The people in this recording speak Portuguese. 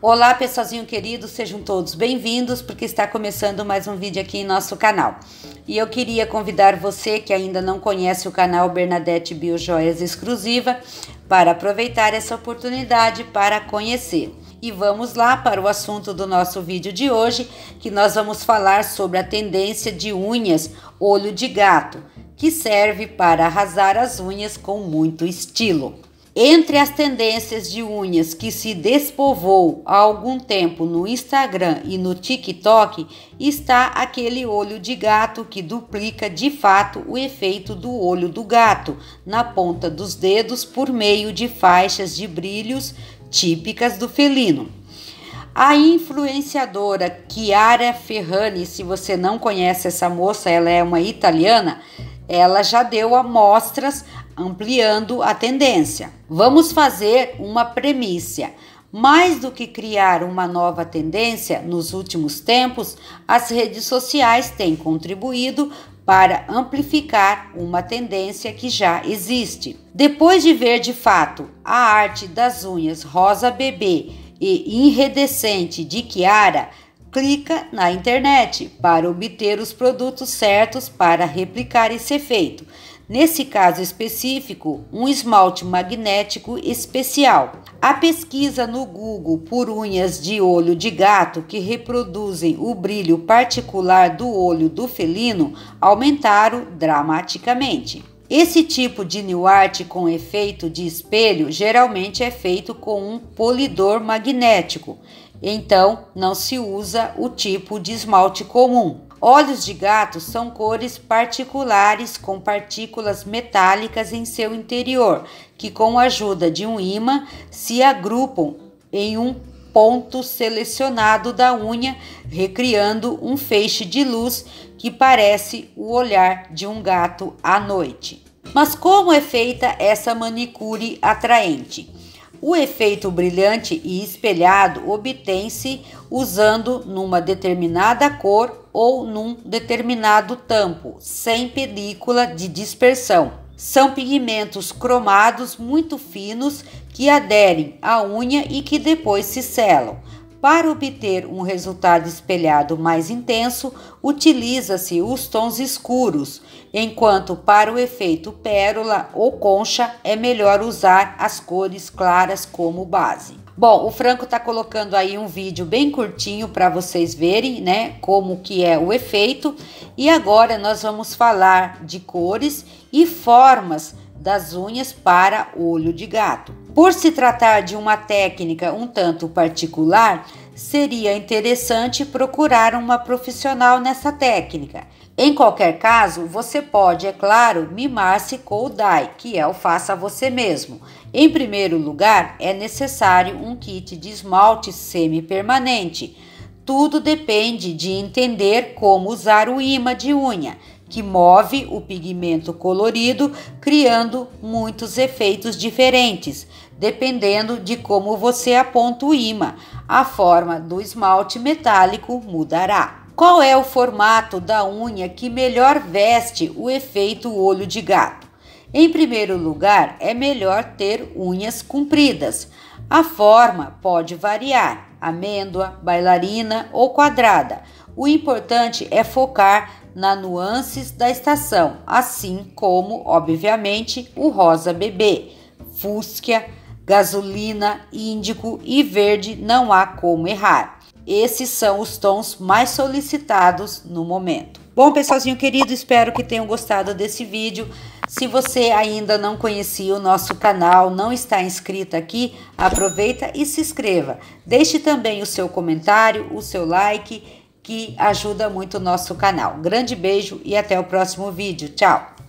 Olá, pessoalzinho querido, sejam todos bem-vindos, porque está começando mais um vídeo aqui em nosso canal. E eu queria convidar você que ainda não conhece o canal Bernadette Biojoias Exclusiva para aproveitar essa oportunidade para conhecer. E vamos lá para o assunto do nosso vídeo de hoje, que nós vamos falar sobre a tendência de unhas olho de gato, que serve para arrasar as unhas com muito estilo. Entre as tendências de unhas que se despovou há algum tempo no Instagram e no TikTok está aquele olho de gato que duplica de fato o efeito do olho do gato na ponta dos dedos por meio de faixas de brilhos típicas do felino. A influenciadora Chiara Ferrani, se você não conhece essa moça, ela é uma italiana, ela já deu amostras ampliando a tendência. Vamos fazer uma premissa. Mais do que criar uma nova tendência nos últimos tempos, as redes sociais têm contribuído para amplificar uma tendência que já existe. Depois de ver de fato a arte das unhas rosa bebê e enredescente de Kiara, clica na internet para obter os produtos certos para replicar esse efeito nesse caso específico, um esmalte magnético especial. A pesquisa no Google por unhas de olho de gato que reproduzem o brilho particular do olho do felino aumentaram dramaticamente. Esse tipo de new art com efeito de espelho geralmente é feito com um polidor magnético, então não se usa o tipo de esmalte comum. Olhos de gato são cores particulares com partículas metálicas em seu interior, que com a ajuda de um ímã se agrupam em um ponto selecionado da unha, recriando um feixe de luz que parece o olhar de um gato à noite. Mas como é feita essa manicure atraente? O efeito brilhante e espelhado obtém-se usando numa determinada cor ou num determinado tampo, sem película de dispersão. São pigmentos cromados muito finos que aderem à unha e que depois se selam. Para obter um resultado espelhado mais intenso, utiliza-se os tons escuros, enquanto para o efeito pérola ou concha é melhor usar as cores claras como base. Bom, o Franco está colocando aí um vídeo bem curtinho para vocês verem, né, como que é o efeito. E agora nós vamos falar de cores e formas das unhas para olho de gato. Por se tratar de uma técnica um tanto particular, seria interessante procurar uma profissional nessa técnica. Em qualquer caso, você pode, é claro, mimar-se Kodai, que é o faça você mesmo. Em primeiro lugar, é necessário um kit de esmalte semi-permanente. Tudo depende de entender como usar o imã de unha, que move o pigmento colorido, criando muitos efeitos diferentes dependendo de como você aponta o imã. A forma do esmalte metálico mudará. Qual é o formato da unha que melhor veste o efeito olho de gato? Em primeiro lugar, é melhor ter unhas compridas. A forma pode variar: amêndoa, bailarina ou quadrada. O importante é focar na nuances da estação, assim como, obviamente, o rosa bebê, fúsquia, gasolina, índico e verde não há como errar. Esses são os tons mais solicitados no momento. Bom, pessoalzinho querido, espero que tenham gostado desse vídeo. Se você ainda não conhecia o nosso canal, não está inscrito aqui, aproveita e se inscreva. Deixe também o seu comentário, o seu like, que ajuda muito o nosso canal. Grande beijo e até o próximo vídeo. Tchau!